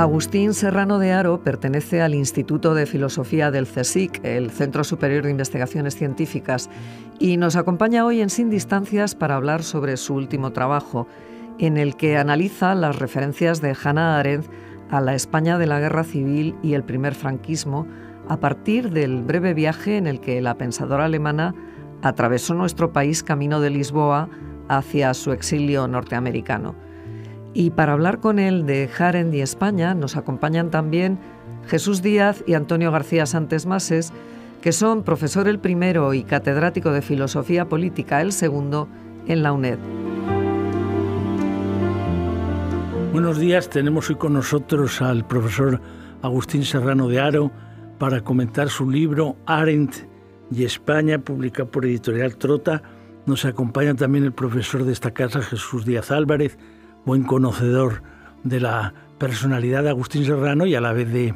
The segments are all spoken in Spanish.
Agustín Serrano de Aro pertenece al Instituto de Filosofía del CSIC, el Centro Superior de Investigaciones Científicas, y nos acompaña hoy en Sin Distancias para hablar sobre su último trabajo, en el que analiza las referencias de Hannah Arendt a la España de la Guerra Civil y el primer franquismo, a partir del breve viaje en el que la pensadora alemana atravesó nuestro país camino de Lisboa hacia su exilio norteamericano. Y para hablar con él de Jaren y España nos acompañan también Jesús Díaz y Antonio García Santes Mases, que son profesor el primero y catedrático de Filosofía Política el segundo en la UNED. Buenos días, tenemos hoy con nosotros al profesor Agustín Serrano de Aro para comentar su libro Arendt y España, publicado por Editorial Trota. Nos acompaña también el profesor de esta casa, Jesús Díaz Álvarez, buen conocedor de la personalidad de Agustín Serrano y a la vez de,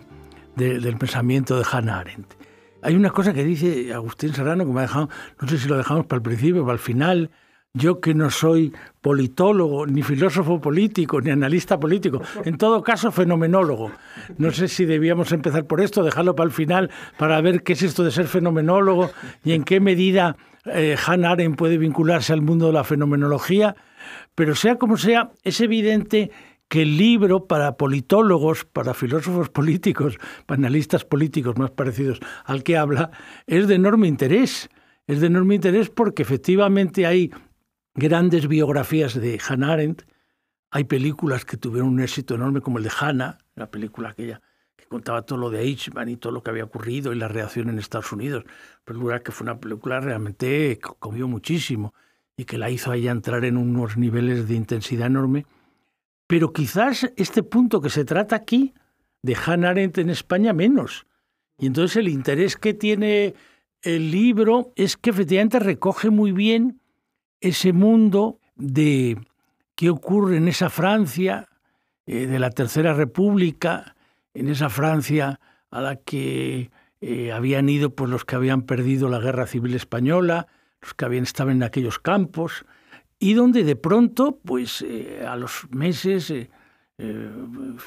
del pensamiento de Hannah Arendt. Hay una cosa que dice Agustín Serrano que me ha dejado, no sé si lo dejamos para el principio o para el final, yo que no soy politólogo, ni filósofo político, ni analista político, en todo caso fenomenólogo. No sé si debíamos empezar por esto, dejarlo para el final, para ver qué es esto de ser fenomenólogo y en qué medida eh, Hannah Arendt puede vincularse al mundo de la fenomenología pero sea como sea, es evidente que el libro para politólogos, para filósofos políticos, para analistas políticos más parecidos al que habla, es de enorme interés. Es de enorme interés porque efectivamente hay grandes biografías de Hannah Arendt, hay películas que tuvieron un éxito enorme como el de Hannah, la película aquella que contaba todo lo de Eichmann y todo lo que había ocurrido y la reacción en Estados Unidos, pero lugar que fue una película realmente comió muchísimo y que la hizo ahí entrar en unos niveles de intensidad enorme. Pero quizás este punto que se trata aquí, de Hannah en España, menos. Y entonces el interés que tiene el libro es que efectivamente recoge muy bien ese mundo de qué ocurre en esa Francia eh, de la Tercera República, en esa Francia a la que eh, habían ido pues, los que habían perdido la Guerra Civil Española, pues, que habían estado en aquellos campos, y donde de pronto, pues eh, a los meses, eh, eh,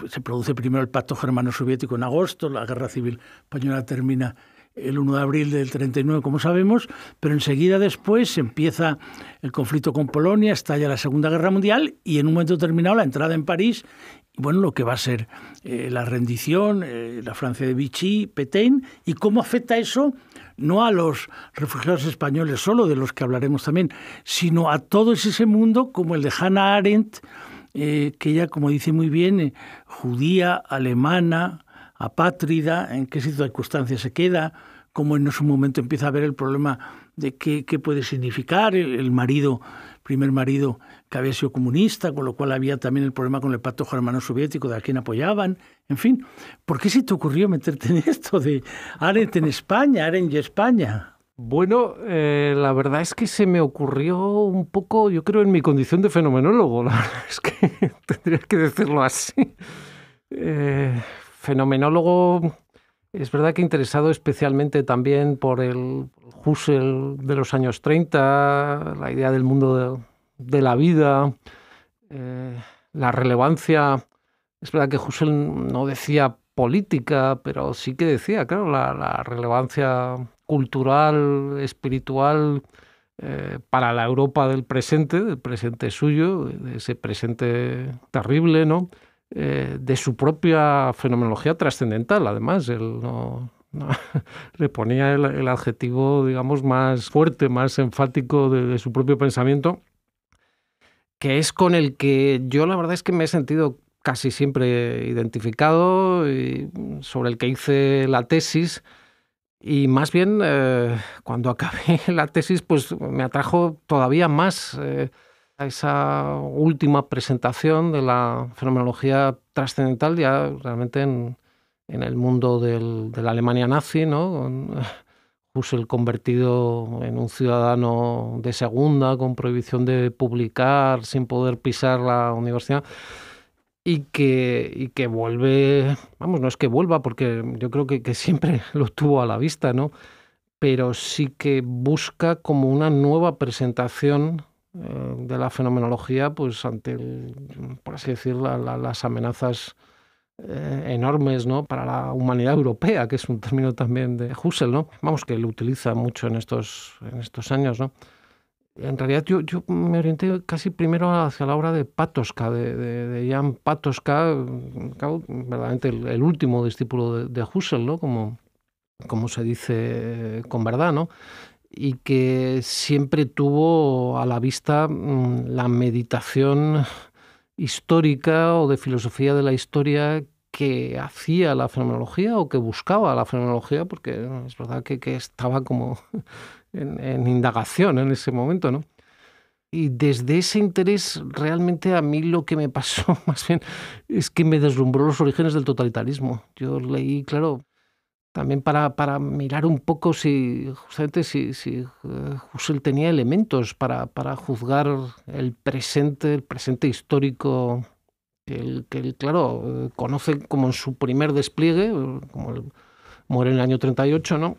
se produce primero el pacto germano-soviético en agosto, la guerra civil española termina el 1 de abril del 39, como sabemos, pero enseguida después empieza el conflicto con Polonia, estalla la Segunda Guerra Mundial y en un momento determinado la entrada en París bueno, lo que va a ser eh, la rendición, eh, la Francia de Vichy, Petain, y cómo afecta eso no a los refugiados españoles solo, de los que hablaremos también, sino a todo ese mundo como el de Hannah Arendt, eh, que ella, como dice muy bien, judía, alemana, apátrida, en qué circunstancias se queda, cómo en ese momento empieza a ver el problema de qué, puede significar el marido primer marido que había sido comunista, con lo cual había también el problema con el pacto germano-soviético de a quién apoyaban. En fin, ¿por qué se te ocurrió meterte en esto de Arendt en España, Arendt y España? Bueno, eh, la verdad es que se me ocurrió un poco, yo creo, en mi condición de fenomenólogo, la verdad es que tendría que decirlo así. Eh, fenomenólogo, es verdad que interesado especialmente también por el Husserl de los años 30, la idea del mundo de, de la vida, eh, la relevancia. Es verdad que Husserl no decía política, pero sí que decía, claro, la, relevancia cultural, espiritual, eh, para la Europa del presente, del presente suyo, de ese presente terrible, ¿no? Eh, de su propia fenomenología trascendental, además, él le ponía el, adjetivo, digamos, más fuerte, más enfático de su propio pensamiento que es con el que yo la verdad es que me he sentido casi siempre identificado y sobre el que hice la tesis. Y más bien, eh, cuando acabé la tesis, pues me atrajo todavía más eh, a esa última presentación de la fenomenología trascendental, ya realmente en, el mundo de la Alemania nazi, ¿no? el convertido en un ciudadano de segunda, con prohibición de publicar, sin poder pisar la universidad. Y que, y que vuelve, vamos, no es que vuelva, porque yo creo que, que siempre lo tuvo a la vista, ¿no? Pero sí que busca como una nueva presentación eh, de la fenomenología, pues ante, por así decirlo, las amenazas eh, enormes ¿no? para la humanidad europea, que es un término también de Husserl, ¿no? vamos, que lo utiliza mucho en estos, en estos años. ¿no? En realidad yo, me orienté casi primero hacia la obra de Patoska, de, de, Jan Patoska, verdaderamente el, último discípulo de, de Husserl, como, como se dice con verdad, y que siempre tuvo a la vista mm, la meditación histórica o de filosofía de la historia que hacía la fenomenología o que buscaba la fenomenología, porque es verdad que, estaba como en, indagación en ese momento, ¿no? Y desde ese interés, realmente a mí lo que me pasó más bien es que me deslumbró los orígenes del totalitarismo. Yo leí, claro, también para, para, mirar un poco si justamente si, si eh, Husserl tenía elementos para, para, juzgar el presente, el presente histórico que él, que claro, eh, conoce como en su primer despliegue, eh, como él muere en el año 38, ¿no?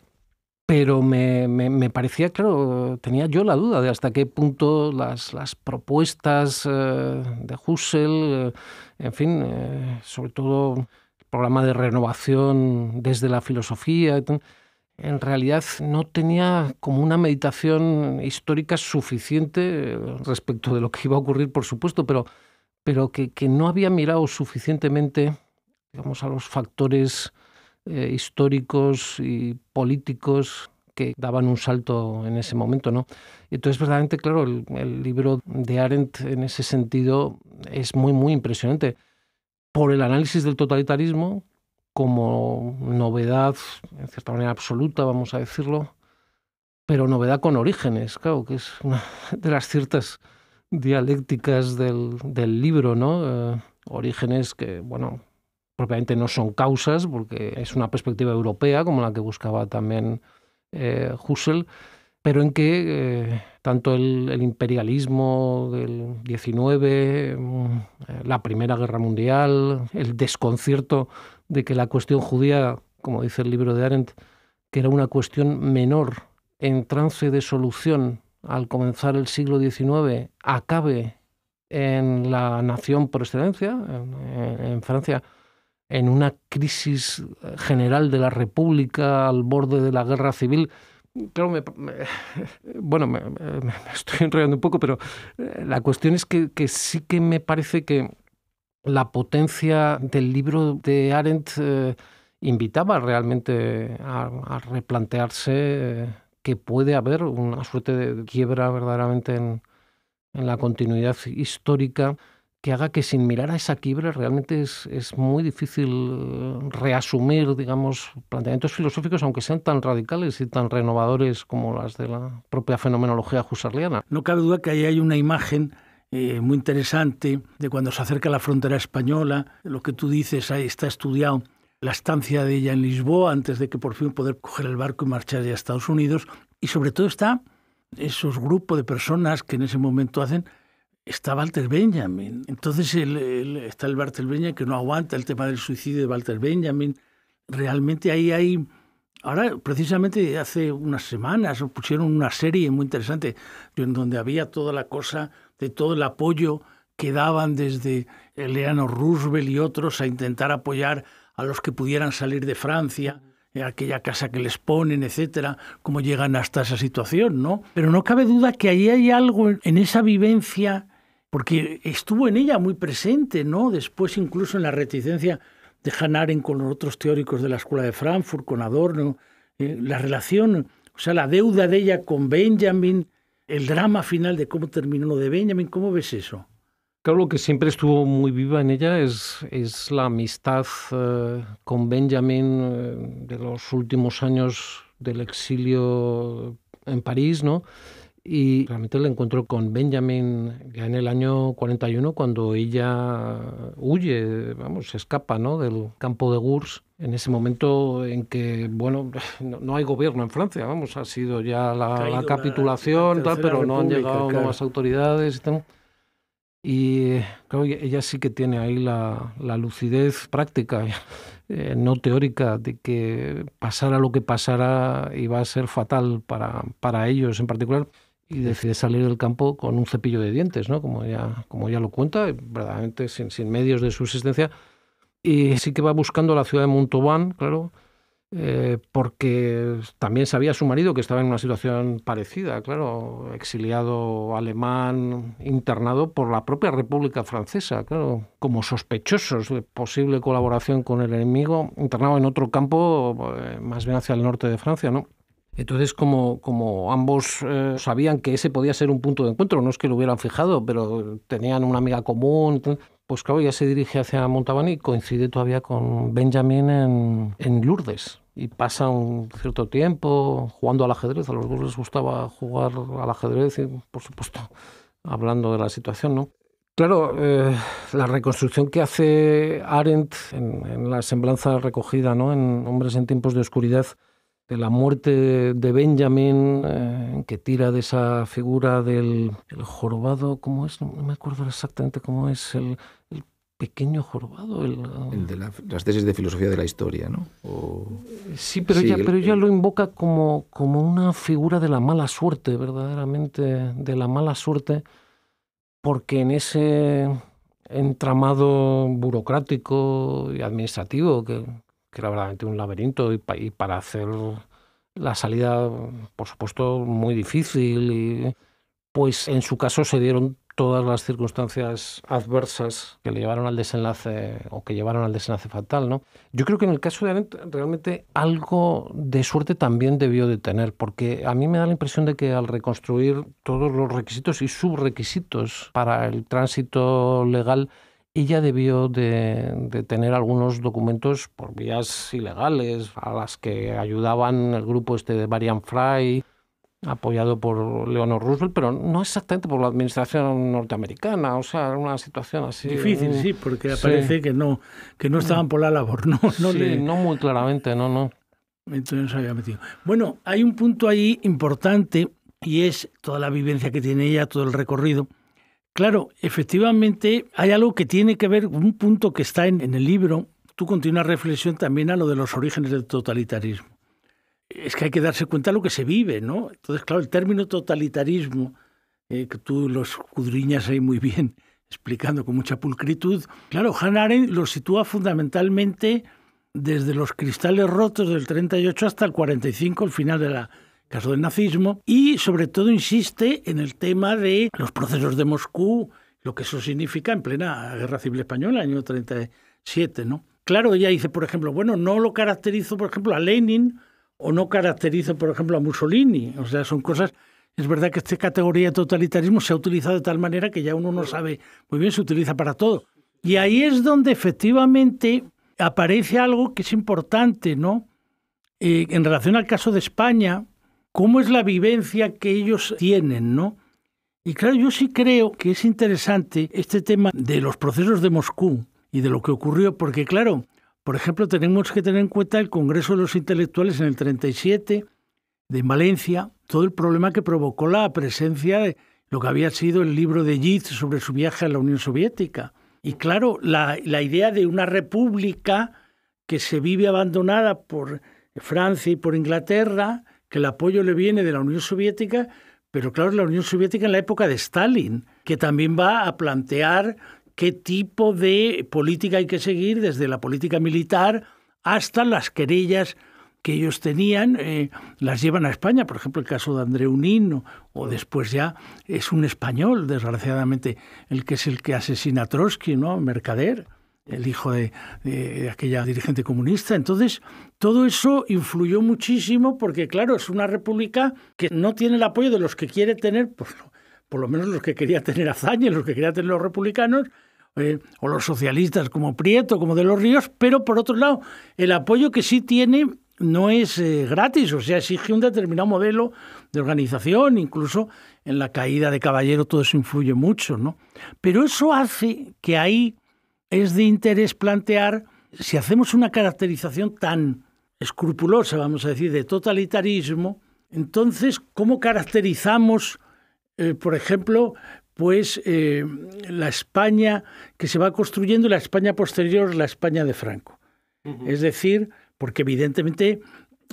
Pero me, me, me, parecía, claro, tenía yo la duda de hasta qué punto las, las propuestas de Husserl, en fin, sobre todo programa de renovación desde la filosofía. En realidad no tenía como una meditación histórica suficiente eh, respecto de lo que iba a ocurrir, por supuesto, pero, pero que, no había mirado suficientemente digamos, a los factores eh, históricos y políticos que daban un salto en ese momento, ¿no? Entonces, verdaderamente, claro, el, el, libro de Arendt en ese sentido es muy, muy impresionante por el análisis del totalitarismo como novedad, en cierta manera absoluta, vamos a decirlo, pero novedad con orígenes, claro, que es una de las ciertas dialécticas del, libro, ¿no? Eh, orígenes que, bueno, propiamente no son causas, porque es una perspectiva europea, como la que buscaba también eh, Husserl, pero en que eh, tanto el, imperialismo del XIX, mm, la Primera Guerra Mundial, el desconcierto de que la cuestión judía, como dice el libro de Arendt, que era una cuestión menor en trance de solución al comenzar el siglo XIX, acabe en la nación por excelencia, en Francia, en una crisis general de la República al borde de la guerra civil, claro, me, bueno, me, estoy enrollando un poco, pero eh, la cuestión es que, sí que me parece que la potencia del libro de Arendt eh, invitaba realmente a, replantearse eh, que puede haber una suerte de quiebra verdaderamente en la continuidad histórica que haga que sin mirar a esa quiebra realmente es, muy difícil eh, reasumir, digamos, planteamientos filosóficos, aunque sean tan radicales y tan renovadores como las de la propia fenomenología husserliana. No cabe duda que ahí hay una imagen eh, muy interesante de cuando se acerca a la frontera española, lo que tú dices ahí está estudiado la estancia de ella en Lisboa antes de que por fin poder coger el barco y marchar a Estados Unidos. Y sobre todo está esos grupos de personas que en ese momento hacen está Walter Benjamin. Entonces está el Walter Benjamin que no aguanta el tema del suicidio de Walter Benjamin. Realmente ahí hay... Ahora, precisamente hace unas semanas pusieron una serie muy interesante en donde había toda la cosa de todo el apoyo que daban desde Eleanor Roosevelt y otros a intentar apoyar a los que pudieran salir de Francia, eh, aquella casa que les ponen, etcétera, cómo llegan hasta esa situación, ¿no? Pero no cabe duda que ahí hay algo en esa vivencia porque estuvo en ella muy presente, ¿no? Después incluso en la reticencia de Hannah con los otros teóricos de la Escuela de Frankfurt, con Adorno, eh, la relación, o sea, la deuda de ella con Benjamin, el drama final de cómo terminó lo de Benjamin, ¿cómo ves eso? Claro, lo que siempre estuvo muy viva en ella es, es la amistad eh, con Benjamin eh, de los últimos años del exilio en París, ¿no? y realmente el encuentro con Benjamin ya en el año 41 cuando ella huye, vamos, se escapa ¿no? del campo de Gurs en ese momento en que, bueno, no, hay gobierno en Francia, vamos, ha sido ya la, capitulación, tal, pero no han llegado claro. autoridades y tal. Y claro, ella sí que tiene ahí la, lucidez práctica, eh, no teórica, de que pasara lo que pasara iba a ser fatal para, para ellos en particular y decide salir del campo con un cepillo de dientes, ¿no? Como ya, como ya lo cuenta, verdaderamente sin, medios de subsistencia. Y sí que va buscando la ciudad de Montauban, claro, eh, porque también sabía su marido que estaba en una situación parecida, claro, exiliado alemán, internado por la propia República Francesa, claro, como sospechosos de posible colaboración con el enemigo, internado en otro campo, eh, más bien hacia el norte de Francia, ¿no? Entonces, como, ambos eh, sabían que ese podía ser un punto de encuentro, no es que lo hubieran fijado, pero tenían una amiga común, pues claro, ya se dirige hacia Montabani y coincide todavía con Benjamin en, Lourdes y pasa un cierto tiempo jugando al ajedrez. A los dos les gustaba jugar al ajedrez y, por supuesto, hablando de la situación, ¿no? Claro, eh, la reconstrucción que hace Arendt en, en la semblanza recogida ¿no? en Hombres en tiempos de oscuridad de la muerte de Benjamin, eh, que tira de esa figura del el jorobado, ¿cómo es? No me acuerdo exactamente cómo es el, pequeño jorobado. El, um, de las tesis de filosofía de la historia, ¿no? Sí, pero, ya pero ya lo invoca como, como una figura de la mala suerte, verdaderamente, de la mala suerte, porque en ese entramado burocrático y administrativo que que era verdaderamente un laberinto y, para hacer la salida, por supuesto, muy difícil. Y, pues en su caso se dieron todas las circunstancias adversas que le llevaron al desenlace o que llevaron al desenlace fatal, ¿no? Yo creo que en el caso de Arendt realmente algo de suerte también debió de tener, porque a mí me da la impresión de que al reconstruir todos los requisitos y subrequisitos para el tránsito legal ella debió de, tener algunos documentos por vías ilegales a las que ayudaban el grupo este de Marian Fry, apoyado por Leonor Roosevelt, pero no exactamente por la administración norteamericana, o sea, era una situación así difícil, sí, porque parece que no que no estaban por la labor, no, sí, no muy claramente, no, no. Entonces había metido. Bueno, hay un punto ahí importante y es toda la vivencia que tiene ella, todo el recorrido Claro, efectivamente hay algo que tiene que ver, un punto que está en, el libro, tú continúas reflexión también a lo de los orígenes del totalitarismo. Es que hay que darse cuenta de lo que se vive, ¿no? Entonces, claro, el término totalitarismo, eh, que tú los escudriñas ahí muy bien, explicando con mucha pulcritud, claro, Hannah Arendt lo sitúa fundamentalmente desde los cristales rotos del 38 hasta el 45, al final de la caso del nazismo, y sobre todo insiste en el tema de los procesos de Moscú, lo que eso significa en plena Guerra Civil Española, año 37, ¿no? Claro, ella dice, por ejemplo, bueno, no lo caracterizo, por ejemplo, a Lenin o no caracterizo, por ejemplo, a Mussolini. O sea, son cosas... Es verdad que esta categoría de totalitarismo se ha utilizado de tal manera que ya uno no sabe muy bien, se utiliza para todo. Y ahí es donde efectivamente aparece algo que es importante, ¿no? Eh, en relación al caso de España, cómo es la vivencia que ellos tienen, ¿no? Y claro, yo sí creo que es interesante este tema de los procesos de Moscú y de lo que ocurrió, porque claro, por ejemplo, tenemos que tener en cuenta el Congreso de los Intelectuales en el 37 de Valencia, todo el problema que provocó la presencia de lo que había sido el libro de Yeats sobre su viaje a la Unión Soviética. Y claro, la idea de una república que se vive abandonada por Francia y por Inglaterra, que el apoyo le viene de la Unión Soviética, pero claro, la Unión Soviética en la época de Stalin, que también va a plantear qué tipo de política hay que seguir, desde la política militar hasta las querellas que ellos tenían, eh, las llevan a España, por ejemplo, el caso de Andreu Nino, o después ya es un español, desgraciadamente, el que es el que asesina a Trotsky, ¿no? Mercader el hijo de, aquella dirigente comunista. Entonces, todo eso influyó muchísimo porque, claro, es una república que no tiene el apoyo de los que quiere tener, pues, por, lo menos los que quería tener Azaña, los que quería tener los republicanos, eh, o los socialistas como Prieto, como de los Ríos, pero por otro lado, el apoyo que sí tiene no es eh, gratis, o sea, exige un determinado modelo de organización, incluso en la caída de Caballero todo eso influye mucho, ¿no? Pero eso hace que ahí es de interés plantear si hacemos una caracterización tan escrupulosa, vamos a decir, de totalitarismo, entonces, ¿cómo caracterizamos, eh, por ejemplo, pues eh, la España que se va construyendo y la España posterior, la España de Franco? Es decir, porque evidentemente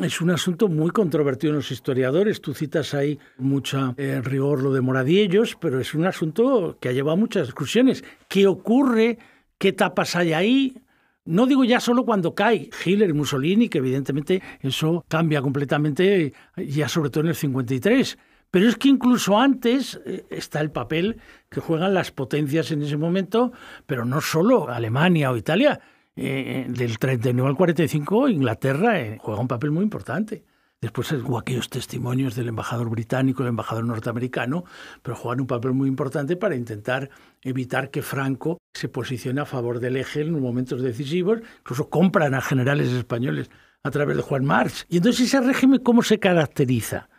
es un asunto muy controvertido en los historiadores. Tú citas ahí mucho eh, rigor lo de Moradiellos, pero es un asunto que ha llevado a muchas discusiones. ¿Qué ocurre? ¿Qué tapas hay ahí? No digo ya solo cuando cae Hitler y Mussolini, que evidentemente eso cambia completamente, eh, ya sobre todo en el 53. Pero es que incluso antes eh, está el papel que juegan las potencias en ese momento, pero no solo Alemania o Italia. Eh, eh del 39 al 45, Inglaterra juega un papel muy importante. Después es aquellos testimonios del embajador británico, del embajador norteamericano, pero juegan un papel muy importante para intentar evitar que Franco se posicione a favor del eje en momentos decisivos. Incluso compran a generales españoles a través de Juan Marx. Y entonces ese régimen, ¿cómo se caracteriza?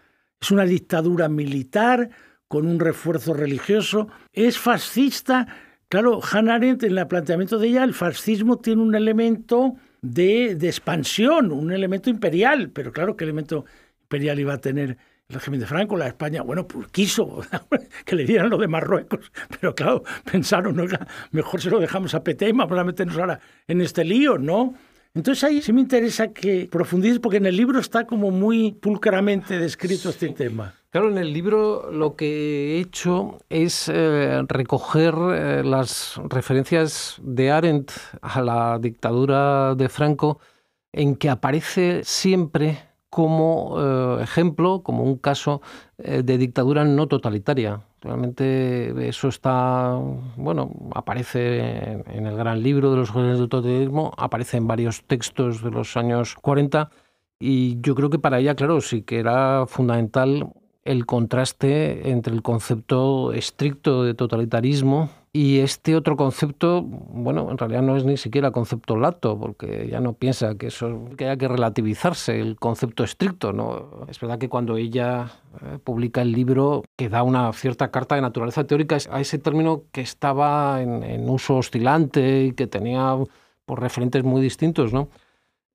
Es una dictadura militar con un refuerzo religioso. Es fascista. Claro, Hannah Arendt, en el planteamiento de ella, el fascismo tiene un elemento de, expansión, un elemento imperial. Pero claro, ¿qué elemento imperial iba a tener el régimen de Franco? La España, bueno, pues quiso que le dieran lo de Marruecos. Pero claro, pensaron, mejor se lo dejamos a Petema para meternos ahora en este lío, ¿no? Entonces ahí sí me interesa que profundices porque en el libro está como muy pulcramente descrito este tema. Claro, en el libro lo que he hecho es eh, recoger eh, las referencias de Arendt a la dictadura de Franco, en que aparece siempre como eh, ejemplo, como un caso de dictadura no totalitaria. Realmente eso está, bueno, aparece en el gran libro de los jóvenes del totalitarismo, aparece en varios textos de los años 40. Y yo creo que para ella, claro, sí que era fundamental el contraste entre el concepto estricto de totalitarismo y este otro concepto, bueno, en realidad no es ni siquiera concepto lato, porque ya no piensa que eso que haya que relativizarse el concepto estricto, ¿no? Es verdad que cuando ella eh, publica el libro que da una cierta carta de naturaleza teórica a ese término que estaba en, uso oscilante y que tenía por referentes muy distintos, ¿no?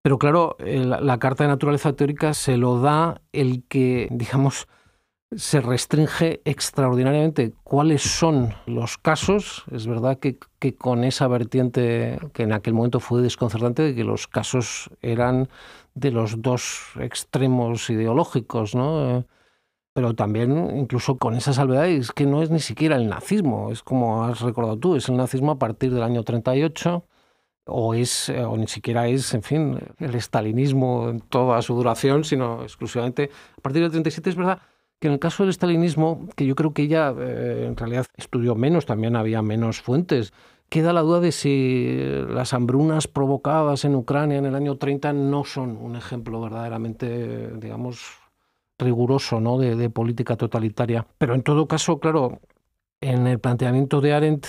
Pero claro, eh, la carta de naturaleza teórica se lo da el que, digamos, se restringe extraordinariamente cuáles son los casos. Es verdad que, con esa vertiente que en aquel momento fue desconcertante, de que los casos eran de los dos extremos ideológicos, Pero también, incluso con esa salvedad, es que no es ni siquiera el nazismo, es como has recordado tú, es el nazismo a partir del año 38, o es o ni siquiera es, en fin, el estalinismo en toda su duración, sino exclusivamente a partir del 37 es verdad que en el caso del estalinismo, que yo creo que ella eh, en realidad estudió menos, también había menos fuentes, queda la duda de si eh, las hambrunas provocadas en Ucrania en el año 30 no son un ejemplo verdaderamente, digamos, riguroso ¿no? de, de política totalitaria. Pero en todo caso, claro, en el planteamiento de Arendt,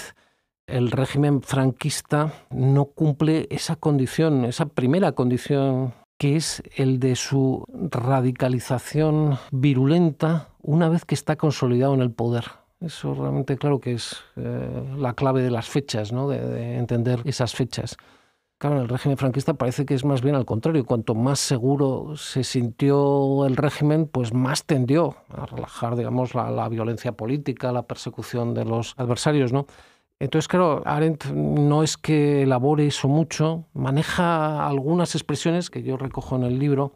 el régimen franquista no cumple esa condición, esa primera condición que es el de su radicalización virulenta una vez que está consolidado en el poder. Eso realmente claro que es eh, la clave de las fechas, ¿no? de, entender esas fechas. Claro, en el régimen franquista parece que es más bien al contrario. Cuanto más seguro se sintió el régimen, pues más tendió a relajar, digamos, la, la violencia política, la persecución de los adversarios, ¿no? Entonces, claro, Arendt no es que elabore eso mucho, maneja algunas expresiones que yo recojo en el libro.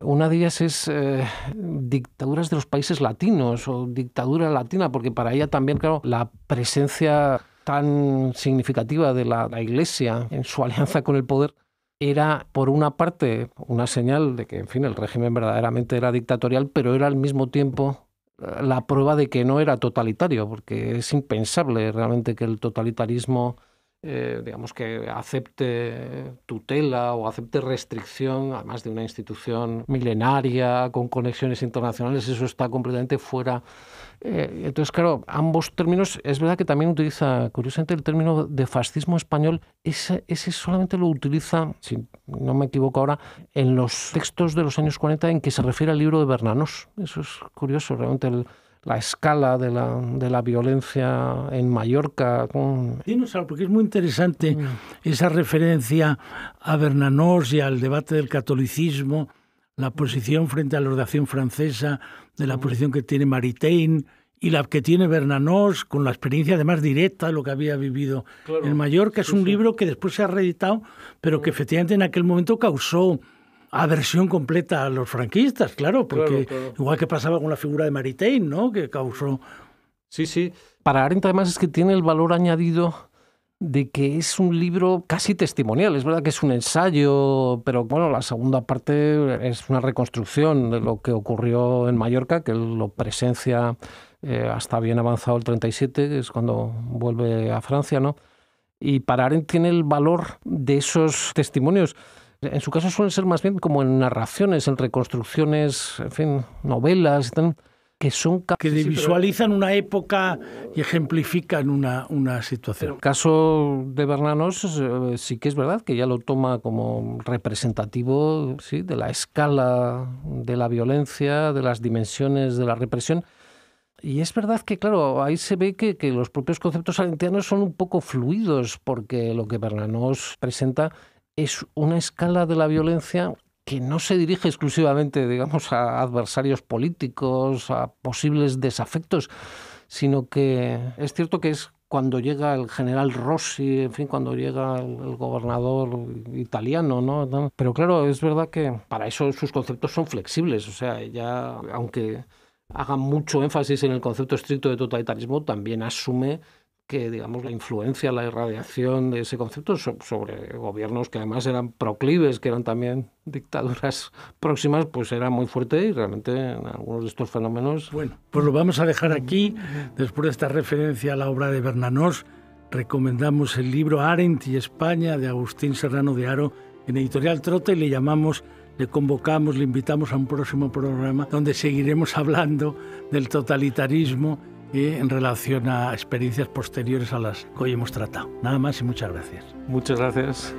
Una de ellas es eh, dictaduras de los países latinos o dictadura latina, porque para ella también, claro, la presencia tan significativa de la, la Iglesia en su alianza con el poder era, por una parte, una señal de que, en fin, el régimen verdaderamente era dictatorial, pero era al mismo tiempo la prueba de que no era totalitario, porque es impensable realmente que el totalitarismo, eh, digamos, que acepte tutela o acepte restricción, además de una institución milenaria, con conexiones internacionales, eso está completamente fuera eh, entonces, claro, ambos términos, es verdad que también utiliza, curiosamente, el término de fascismo español, ese, ese solamente lo utiliza, si no me equivoco ahora, en los textos de los años 40 en que se refiere al libro de Bernanos. Eso es curioso, realmente la escala de la, de la, violencia en Mallorca. Con... algo, porque es muy interesante mm. esa referencia a Bernanos y al debate del catolicismo la posición frente a la ordenación francesa, de la mm. posición que tiene Maritain y la que tiene Bernanos, con la experiencia además directa de lo que había vivido en Mallorca. Es un libro que después se ha reeditado, pero que mm. efectivamente en aquel momento causó aversión completa a los franquistas, claro, porque igual que pasaba con la figura de Maritain, ¿no? Que causó... Sí, sí. Para Arendt además es que tiene el valor añadido de que es un libro casi testimonial. Es verdad que es un ensayo, pero bueno, la segunda parte es una reconstrucción de lo que ocurrió en Mallorca, que lo presencia eh, hasta bien avanzado el 37, que es cuando vuelve a Francia, ¿no? Y para Arendt tiene el valor de esos testimonios. En su caso suelen ser más bien como en narraciones, en reconstrucciones, en fin, novelas. tal que son que visualizan una época y ejemplifican una, una situación. El caso de Bernanos eh, sí que es verdad que ya lo toma como representativo ¿sí? de la escala de la violencia, de las dimensiones de la represión. Y es verdad que, claro, ahí se ve que, que los propios conceptos salentianos son un poco fluidos, porque lo que Bernanos presenta es una escala de la violencia que no se dirige exclusivamente, digamos, a adversarios políticos, a posibles desafectos, sino que es cierto que es cuando llega el general Rossi, en fin, cuando llega el, gobernador italiano, ¿no? Pero claro, es verdad que para eso sus conceptos son flexibles, o sea, ella, aunque haga mucho énfasis en el concepto estricto de totalitarismo, también asume que digamos la influencia, la irradiación de ese concepto sobre gobiernos que además eran proclives, que eran también dictaduras próximas, pues era muy fuerte y realmente en algunos de estos fenómenos. Bueno, pues lo vamos a dejar aquí. Después de esta referencia a la obra de Bernanós, recomendamos el libro Arendt y España de Agustín Serrano de Aro en Editorial Trote y le llamamos le convocamos, le invitamos a un próximo programa donde seguiremos hablando del totalitarismo en relación a experiencias posteriores a las que hoy hemos tratado. Nada más y muchas gracias. Muchas gracias.